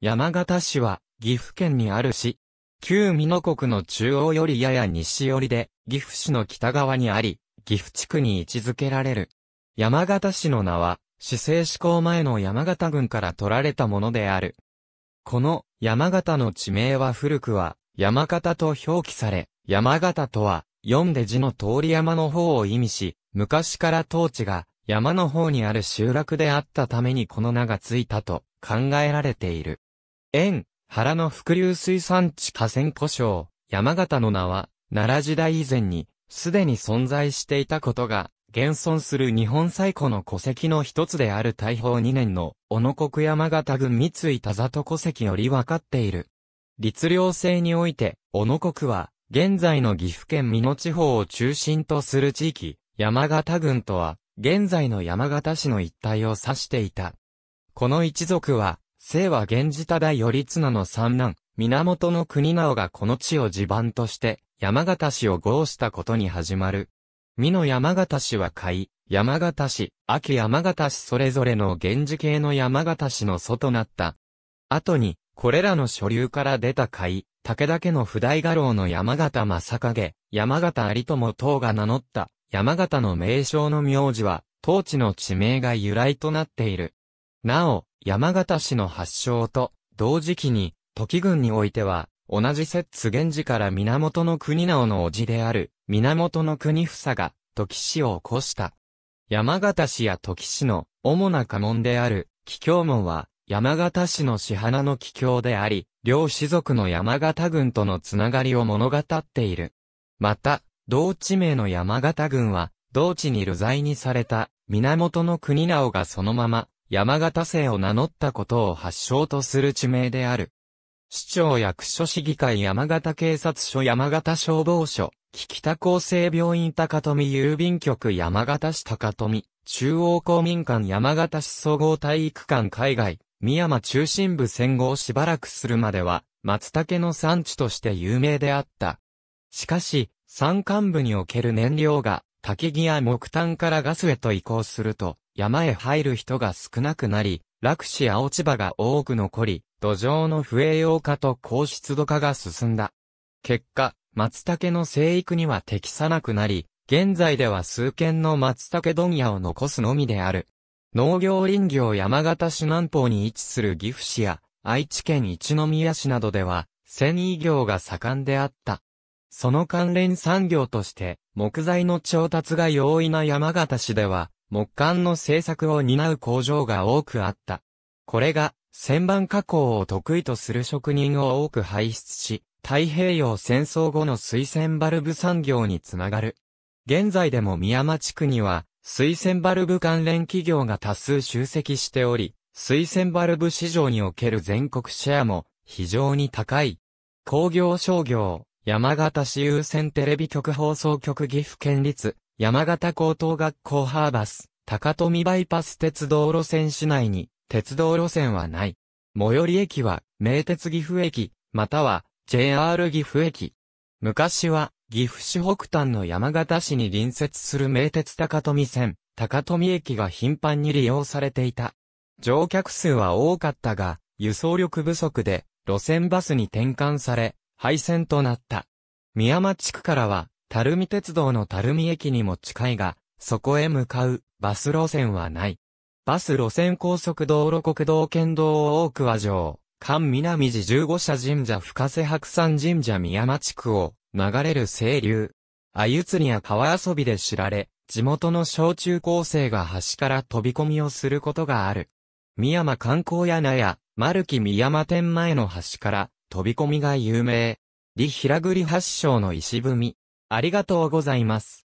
山形市は、岐阜県にある市。旧美濃国の中央よりやや西寄りで、岐阜市の北側にあり、岐阜地区に位置づけられる。山形市の名は、市政施行前の山形郡から取られたものである。この山形の地名は古くは山形と表記され、山形とは読んで字の通り山の方を意味し、昔から当地が山の方にある集落であったためにこの名がついたと考えられている。円、原の伏流水産地河川湖省、山形の名は、奈良時代以前に、すでに存在していたことが、現存する日本最古の戸籍の一つである大宝2年の、小野国山形郡三井田里戸籍より分かっている。律令制において、小野国は、現在の岐阜県美濃地方を中心とする地域、山形郡とは、現在の山形市の一帯を指していた。この一族は、姓は源氏忠頼綱の三男、源国直がこの地を地盤として、山形氏を合したことに始まる。美の山形氏は海、山形氏、秋山形氏それぞれの源氏系の山形氏の祖となった。後に、これらの所流から出た海、武田家の不代家老の山形正景、山形有友等が名乗った、山形の名称の名字は、当地の地名が由来となっている。なお、山形市の発祥と、同時期に、時郡においては、同じ摂津源氏から源の国直の叔父である、源の国房が、時氏を起こした。山形市や時市の、主な家紋である、桔梗門は、山形市の市花の桔梗であり、両氏族の山形軍とのつながりを物語っている。また、同地名の山形軍は、同地に流罪にされた、源の国直がそのまま、山形姓を名乗ったことを発祥とする地名である。市長役所市議会山形警察署山形消防署、菊田厚生病院高富郵便局山形市高富、中央公民館山形市総合体育館海外、宮山中心部戦後をしばらくするまでは、松茸の産地として有名であった。しかし、山間部における燃料が、き木や木炭からガスへと移行すると、山へ入る人が少なくなり、落市青千葉が多く残り、土壌の不栄養化と高湿度化が進んだ。結果、松茸の生育には適さなくなり、現在では数軒の松茸問屋を残すのみである。農業林業山形市南方に位置する岐阜市や愛知県一宮市などでは、繊維業が盛んであった。その関連産業として、木材の調達が容易な山形市では、木管の製作を担う工場が多くあった。これが、旋盤加工を得意とする職人を多く輩出し、太平洋戦争後の水洗バルブ産業につながる。現在でも宮間地区には、水洗バルブ関連企業が多数集積しており、水洗バルブ市場における全国シェアも非常に高い。工業商業、山形市有線テレビ局放送局岐阜県立、山形高等学校ハーバス、高富バイパス鉄道路線市内に、鉄道路線はない。最寄り駅は、名鉄岐阜駅、または、JR 岐阜駅。昔は、岐阜市北端の山形市に隣接する名鉄高富線、高富駅が頻繁に利用されていた。乗客数は多かったが、輸送力不足で、路線バスに転換され、廃線となった。宮間地区からは、垂水鉄道の垂水駅にも近いが、そこへ向かうバス路線はない。バス路線高速道路国道県道大和城、関南寺十五社神社深瀬白山神社宮間地区を流れる清流。あゆ釣りや川遊びで知られ、地元の小中高生が橋から飛び込みをすることがある。三山観光屋名や、丸木三山店前の橋から、飛び込みが有名。李平栗発祥の石踏み。ありがとうございます。